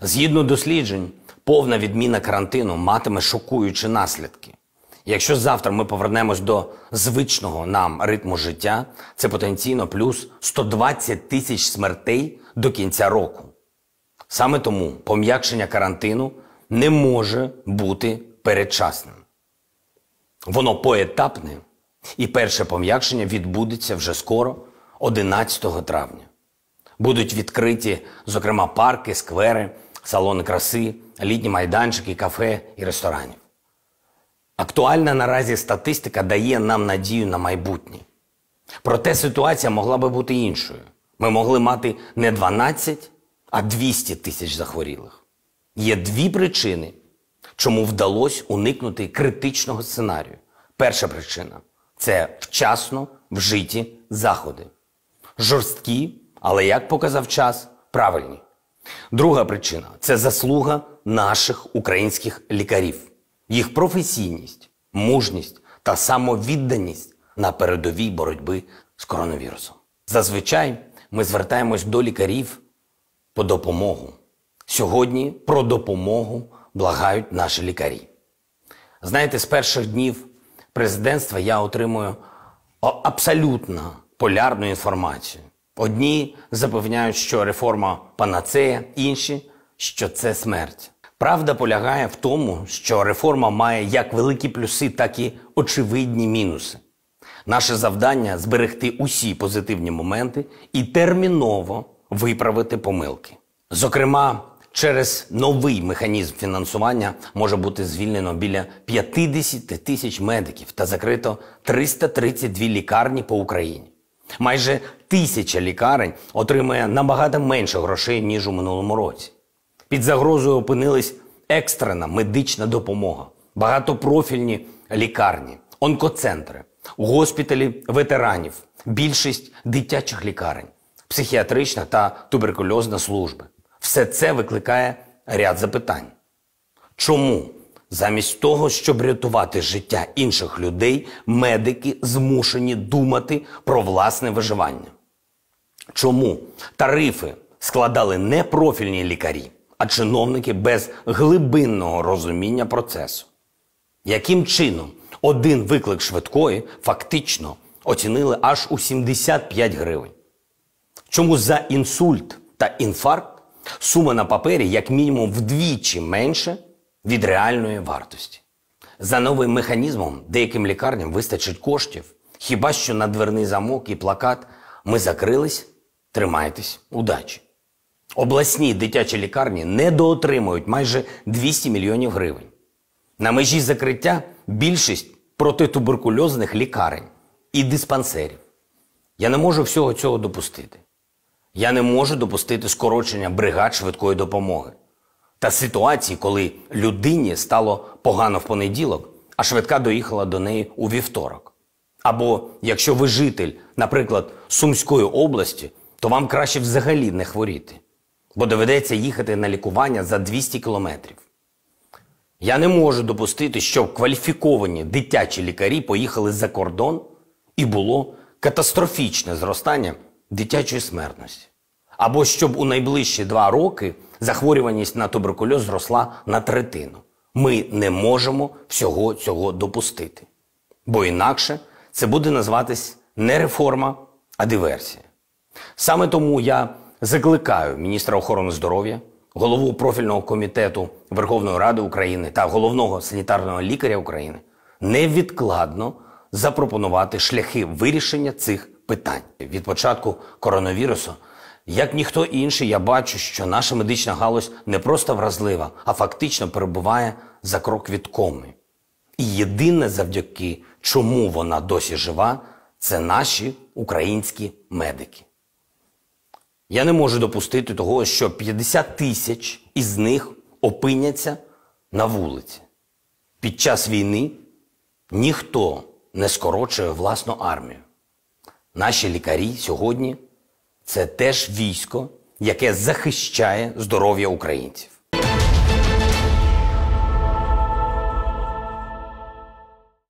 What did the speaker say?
Згідно досліджень, повна відміна карантину матиме шокуючі наслідки. Якщо завтра ми повернемось до звичного нам ритму життя, це потенційно плюс 120 тисяч смертей до кінця року. Саме тому пом'якшення карантину не може бути передчасним. Воно поетапне, і перше пом'якшення відбудеться вже скоро, 11 травня. Будуть відкриті, зокрема, парки, сквери, салони краси, літні майданчики, кафе і ресторанів. Актуальна наразі статистика дає нам надію на майбутнє. Проте ситуація могла би бути іншою. Ми могли мати не 12, а 200 тисяч захворілих. Є дві причини, чому вдалося уникнути критичного сценарію. Перша причина це вчасно вжиті заходи. Жорсткі. Але як показав час, правильні. Друга причина це заслуга наших українських лікарів, їх професійність, мужність та самовідданість на передовій боротьби з коронавірусом. Зазвичай ми звертаємось до лікарів по допомогу. Сьогодні про допомогу благають наші лікарі. Знаєте, з перших днів президентства я отримую абсолютно полярну інформацію. Одні запевняють, що реформа панацея, інші що це смерть. Правда полягає в тому, що реформа має як великі плюси, так і очевидні мінуси. Наше завдання зберегти усі позитивні моменти і терміново виправити помилки. Зокрема, через новий механізм фінансування може бути звільнено біля 50 тисяч медиків та закрито 332 лікарні по Україні. Майже тисяча лікарень отримає набагато менше грошей ніж у минулому році. Під загрозою опинились екстрена медична допомога, багатопрофільні лікарні, онкоцентри, госпіталі ветеранів, більшість дитячих лікарень, психіатрична та туберкульозна служби. Все це викликає ряд запитань. Чому? Замість того, щоб рятувати життя інших людей, медики змушені думати про власне виживання чому тарифи складали не профільні лікарі, а чиновники без глибинного розуміння процесу? Яким чином один виклик швидкої фактично оцінили аж у 75 гривень? Чому за інсульт та інфаркт сума на папері як мінімум вдвічі менше від реальної вартості? За новим механізмом деяким лікарням вистачить коштів. Хіба що на дверний замок і плакат ми закрились Тримайтесь, удачі! Обласні дитячі лікарні недоотримують майже 200 мільйонів гривень. На межі закриття більшість протитуберкульозних лікарень і диспансерів. Я не можу всього цього допустити. Я не можу допустити скорочення бригад швидкої допомоги та ситуації, коли людині стало погано в понеділок, а швидка доїхала до неї у вівторок. Або якщо ви житель, наприклад, Сумської області то вам краще взагалі не хворіти, бо доведеться їхати на лікування за 200 кілометрів. Я не можу допустити, щоб кваліфіковані дитячі лікарі поїхали за кордон і було катастрофічне зростання дитячої смертності. Або щоб у найближчі два роки захворюваність на туберкульоз зросла на третину. Ми не можемо всього цього допустити. Бо інакше це буде назватись не реформа, а диверсія. Саме тому я закликаю міністра охорони здоров'я, голову профільного комітету Верховної Ради України та головного санітарного лікаря України невідкладно запропонувати шляхи вирішення цих питань від початку коронавірусу. Як ніхто інший, я бачу, що наша медична галузь не просто вразлива, а фактично перебуває за крок від коми. І єдине завдяки чому вона досі жива, це наші українські медики. Я не можу допустити того, що 50 тисяч із них опиняться на вулиці. Під час війни ніхто не скорочує власну армію. Наші лікарі сьогодні це теж військо, яке захищає здоров'я українців.